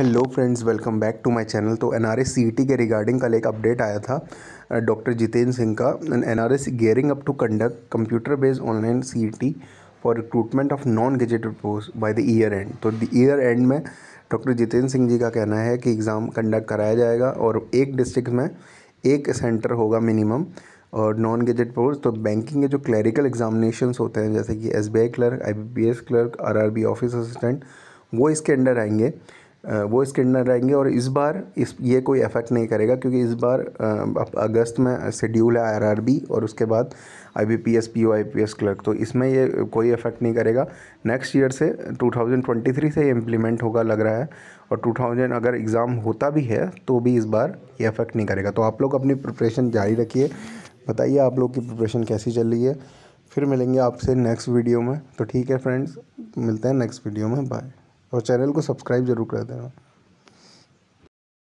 hello friends welcome back to my channel तो N R e के regarding कल एक अपडेट आया था डॉक्टर जितेंद्र सिंह का N R gearing up to conduct computer based online C for recruitment of non gazetted post by the year end तो the year end में doctor Jitendra Singh ji का कहना है कि एग्ज़ाम कंडक्ट कराया जाएगा और एक डिस्ट्रिक्ट में एक सेंटर होगा मिनिमम और नॉन गेजेट पोस्ट तो बैंकिंग के जो क्लैरिकल एग्जामिनेशन होते हैं जैसे कि S clerk I clerk R office assistant वो इसके अंडर आएंगे वो स्किडनर रहेंगे और इस बार इस ये कोई इफेक्ट नहीं करेगा क्योंकि इस बार अब अगस्त में शेड्यूल है आरआरबी और उसके बाद आईबीपीएस पीओ आईपीएस क्लर्क तो इसमें ये कोई इफेक्ट नहीं करेगा नेक्स्ट ईयर से 2023 से ये इम्प्लीमेंट होगा लग रहा है और 2000 अगर एग्ज़ाम होता भी है तो भी इस बार ये इफेक्ट नहीं करेगा तो आप लोग अपनी प्रिपरेशन जारी रखिए बताइए आप लोग की प्रिपरेशन कैसी चल रही है फिर मिलेंगे आपसे नेक्स्ट वीडियो में तो ठीक है फ्रेंड्स मिलते हैं नेक्स्ट वीडियो में बाय और चैनल को सब्सक्राइब जरूर कर देना